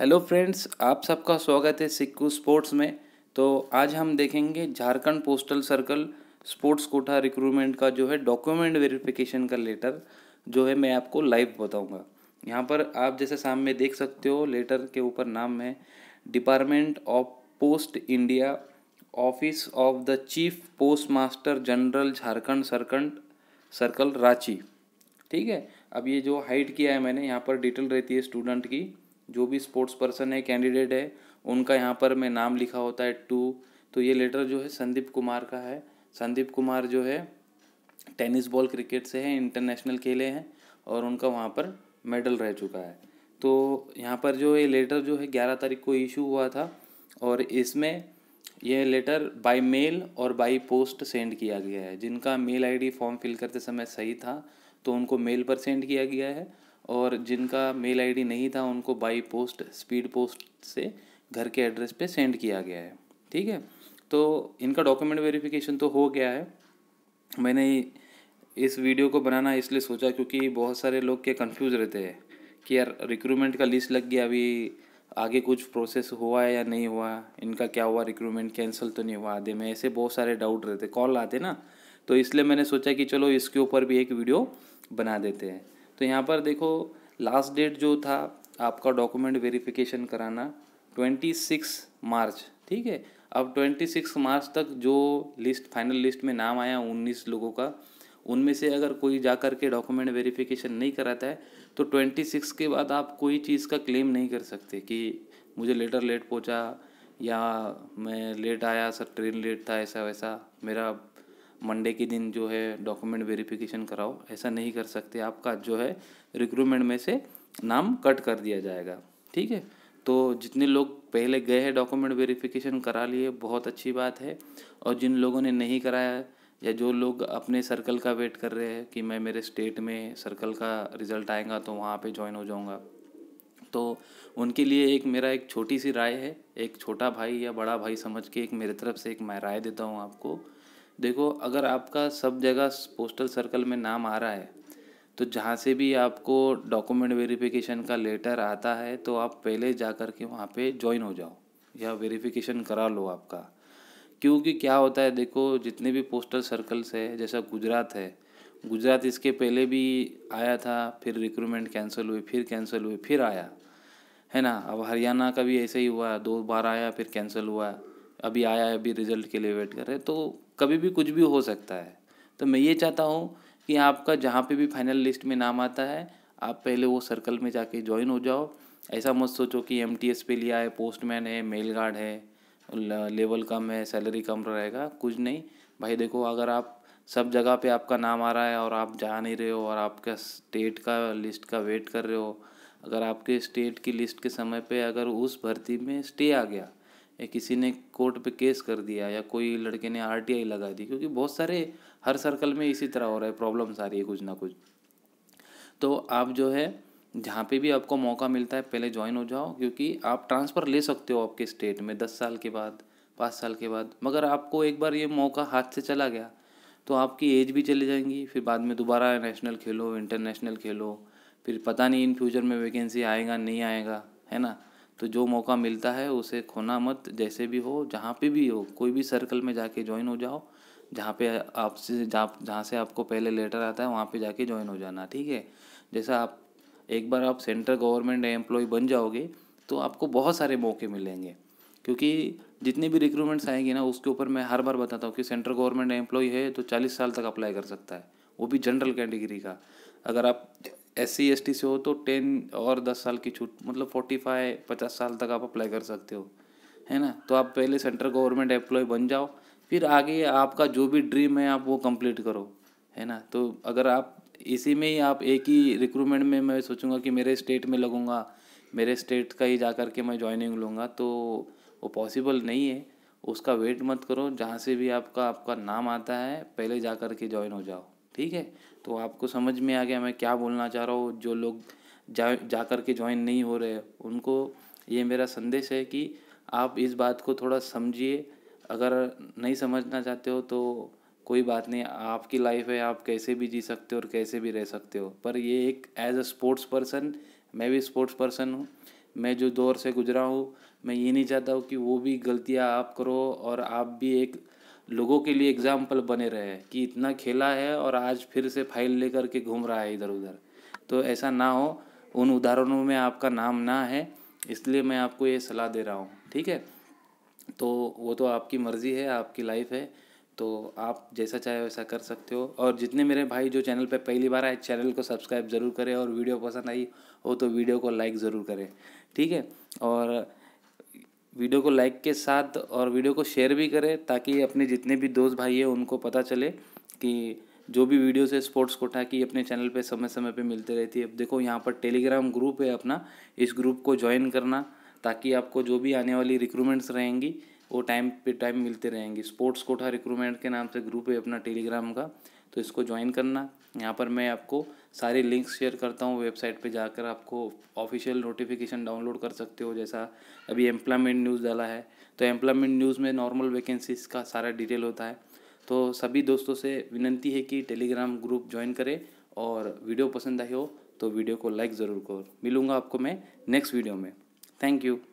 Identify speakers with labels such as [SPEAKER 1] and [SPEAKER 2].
[SPEAKER 1] hello friends आप सबका स्वागत है सिक्कू स्पोर्ट्स में तो आज हम देखेंगे Jharkhand postal circle sports quota recruitment का जो है डॉक्यूमेंट वेरिफिकेशन का लेटर जो है मैं आपको लाइव बताऊंगा यहाँ पर आप जैसे सामने देख सकते हो लेटर के ऊपर नाम है department of post India office of the chief postmaster general Jharkhand circle circle Ranchi ठीक है अब ये जो हाइट किया है मैंने यहाँ पर डिटेल रहती है स्टूडेंट की जो भी स्पोर्ट्स पर्सन है कैंडिडेट है उनका यहाँ पर मैं नाम लिखा होता है टू तो ये लेटर जो है संदीप कुमार का है संदीप कुमार जो है टेनिस बॉल क्रिकेट से है इंटरनेशनल खेले हैं और उनका वहाँ पर मेडल रह चुका है तो यहाँ पर जो ये लेटर जो है ग्यारह तारीख को इशू हुआ था और इसमें यह लेटर बाय मेल और बाय पोस्ट सेंड किया गया है जिनका मेल आईडी फॉर्म फिल करते समय सही था तो उनको मेल पर सेंड किया गया है और जिनका मेल आईडी नहीं था उनको बाई पोस्ट स्पीड पोस्ट से घर के एड्रेस पे सेंड किया गया है ठीक है तो इनका डॉक्यूमेंट वेरिफिकेशन तो हो गया है मैंने इस वीडियो को बनाना इसलिए सोचा क्योंकि बहुत सारे लोग के कंफ्यूज रहते हैं कि यार रिक्रूटमेंट का लिस्ट लग गया अभी आगे कुछ प्रोसेस हुआ है या नहीं हुआ इनका क्या हुआ रिक्रूटमेंट कैंसिल तो नहीं हुआ आधे में ऐसे बहुत सारे डाउट रहते कॉल आते ना तो इसलिए मैंने सोचा कि चलो इसके ऊपर भी एक वीडियो बना देते हैं तो यहाँ पर देखो लास्ट डेट जो था आपका डॉक्यूमेंट वेरिफिकेशन कराना ट्वेंटी सिक्स मार्च ठीक है अब ट्वेंटी सिक्स मार्च तक जो लिस्ट फाइनल लिस्ट में नाम आया उन्नीस लोगों का उनमें से अगर कोई जा कर के डॉक्यूमेंट वेरिफिकेशन नहीं कराता है तो ट्वेंटी सिक्स के बाद आप कोई चीज़ का क्लेम नहीं कर सकते कि मुझे लेटर लेट पहुँचा या मैं लेट आया सर ट्रेन लेट था ऐसा वैसा मेरा मंडे के दिन जो है डॉक्यूमेंट वेरिफिकेशन कराओ ऐसा नहीं कर सकते आपका जो है रिक्रूटमेंट में से नाम कट कर दिया जाएगा ठीक है तो जितने लोग पहले गए हैं डॉक्यूमेंट वेरिफिकेशन करा लिए बहुत अच्छी बात है और जिन लोगों ने नहीं कराया या जो लोग अपने सर्कल का वेट कर रहे हैं कि मैं मेरे स्टेट में सर्कल का रिज़ल्ट आएगा तो वहाँ पे ज्वाइन हो जाऊँगा तो उनके लिए एक मेरा एक छोटी सी राय है एक छोटा भाई या बड़ा भाई समझ के एक मेरे तरफ से एक मैं राय देता हूँ आपको देखो अगर आपका सब जगह पोस्टल सर्कल में नाम आ रहा है तो जहाँ से भी आपको डॉक्यूमेंट वेरिफिकेशन का लेटर आता है तो आप पहले जा कर के वहाँ पे ज्वाइन हो जाओ या वेरिफिकेशन करा लो आपका क्योंकि क्या होता है देखो जितने भी पोस्टल सर्कल्स है जैसा गुजरात है गुजरात इसके पहले भी आया था फिर रिक्रूटमेंट कैंसिल हुई फिर कैंसिल हुई फिर आया है ना अब हरियाणा का भी ऐसे ही हुआ दो बार आया फिर कैंसिल हुआ अभी आया अभी रिजल्ट के लिए वेट कर रहे तो कभी भी कुछ भी हो सकता है तो मैं ये चाहता हूँ कि आपका जहाँ पे भी फाइनल लिस्ट में नाम आता है आप पहले वो सर्कल में जाके ज्वाइन हो जाओ ऐसा मत सोचो कि एम टी एस पे लिया है पोस्टमैन है मेल गार्ड है लेवल कम है सैलरी कम रहेगा कुछ नहीं भाई देखो अगर आप सब जगह पे आपका नाम आ रहा है और आप जा नहीं रहे हो और आपका स्टेट का लिस्ट का वेट कर रहे हो अगर आपके स्टेट की लिस्ट के समय पे अगर उस भर्ती में स्टे आ गया या किसी ने कोर्ट पे केस कर दिया या कोई लड़के ने आरटीआई लगा दी क्योंकि बहुत सारे हर सर्कल में इसी तरह हो रहा है प्रॉब्लम्स आ रही है कुछ ना कुछ तो आप जो है जहाँ पे भी आपको मौका मिलता है पहले ज्वाइन हो जाओ क्योंकि आप ट्रांसफ़र ले सकते हो आपके स्टेट में दस साल के बाद पाँच साल के बाद मगर आपको एक बार ये मौका हाथ से चला गया तो आपकी एज भी चली जाएंगी फिर बाद में दोबारा नेशनल खेलो इंटरनेशनल खेलो फिर पता नहीं इन फ्यूचर में वैकेंसी आएगा नहीं आएगा है ना तो जो मौका मिलता है उसे खोना मत जैसे भी हो जहाँ पे भी हो कोई भी सर्कल में जाके ज्वाइन हो जाओ जहाँ पे आपसे जहाँ जहाँ से आपको पहले लेटर आता है वहाँ पे जाके ज्वाइन हो जाना ठीक है जैसा आप एक बार आप सेंट्रल गवर्नमेंट एम्प्लॉय बन जाओगे तो आपको बहुत सारे मौके मिलेंगे क्योंकि जितने भी रिक्रूटमेंट्स आएंगे ना उसके ऊपर मैं हर बार बताता हूँ कि सेंट्रल गवर्नमेंट एम्प्लॉय है तो चालीस साल तक अप्लाई कर सकता है वो भी जनरल कैटेगरी का अगर आप एस सी एस टी से हो तो टेन और दस साल की छूट मतलब फोर्टी फाइव पचास साल तक आप अप्लाई कर सकते हो है ना तो आप पहले सेंट्रल गवर्नमेंट एम्प्लॉय बन जाओ फिर आगे आपका जो भी ड्रीम है आप वो कंप्लीट करो है ना तो अगर आप इसी में ही आप एक ही रिक्रूटमेंट में मैं सोचूंगा कि मेरे स्टेट में लगूंगा मेरे स्टेट का ही जा कर के मैं ज्वाइनिंग लूँगा तो वो पॉसिबल नहीं है उसका वेट मत करो जहाँ से भी आपका आपका नाम आता है पहले जा कर के ज्वाइन हो जाओ ठीक है तो आपको समझ में आ गया मैं क्या बोलना चाह रहा हूँ जो लोग जा जा कर के ज्वाइन नहीं हो रहे उनको ये मेरा संदेश है कि आप इस बात को थोड़ा समझिए अगर नहीं समझना चाहते हो तो कोई बात नहीं आपकी लाइफ है आप कैसे भी जी सकते हो और कैसे भी रह सकते हो पर ये एक एज अ स्पोर्ट्स पर्सन मैं भी स्पोर्ट्स पर्सन हूँ मैं जो दौर से गुजरा हूँ मैं ये नहीं चाहता हूँ कि वो भी गलतियाँ आप करो और आप भी एक लोगों के लिए एग्जाम्पल बने रहे कि इतना खेला है और आज फिर से फाइल लेकर के घूम रहा है इधर उधर तो ऐसा ना हो उन उदाहरणों में आपका नाम ना है इसलिए मैं आपको ये सलाह दे रहा हूँ ठीक है तो वो तो आपकी मर्ज़ी है आपकी लाइफ है तो आप जैसा चाहे वैसा कर सकते हो और जितने मेरे भाई जो चैनल पे पहली बार आए चैनल को सब्सक्राइब ज़रूर करें और वीडियो पसंद आई हो तो वीडियो को लाइक ज़रूर करें ठीक है और वीडियो को लाइक के साथ और वीडियो को शेयर भी करें ताकि अपने जितने भी दोस्त भाई हैं उनको पता चले कि जो भी वीडियोस है स्पोर्ट्स कोटा की अपने चैनल पे समय समय पे मिलते रहती है अब देखो यहाँ पर टेलीग्राम ग्रुप है अपना इस ग्रुप को ज्वाइन करना ताकि आपको जो भी आने वाली रिक्रूमेंट्स रहेंगी वो टाइम पे टाइम मिलते रहेंगी स्पोर्ट्स कोटा रिक्रूटमेंट के नाम से ग्रुप है अपना टेलीग्राम का तो इसको ज्वाइन करना यहाँ पर मैं आपको सारे लिंक्स शेयर करता हूँ वेबसाइट पे जाकर आपको ऑफिशियल नोटिफिकेशन डाउनलोड कर सकते हो जैसा अभी एम्प्लॉयमेंट न्यूज़ डाला है तो एम्प्लॉयमेंट न्यूज़ में नॉर्मल वैकेंसीज का सारा डिटेल होता है तो सभी दोस्तों से विनंती है कि टेलीग्राम ग्रुप ज्वाइन करें और वीडियो पसंद आई हो तो वीडियो को लाइक ज़रूर करो मिलूँगा आपको मैं नेक्स्ट वीडियो में थैंक यू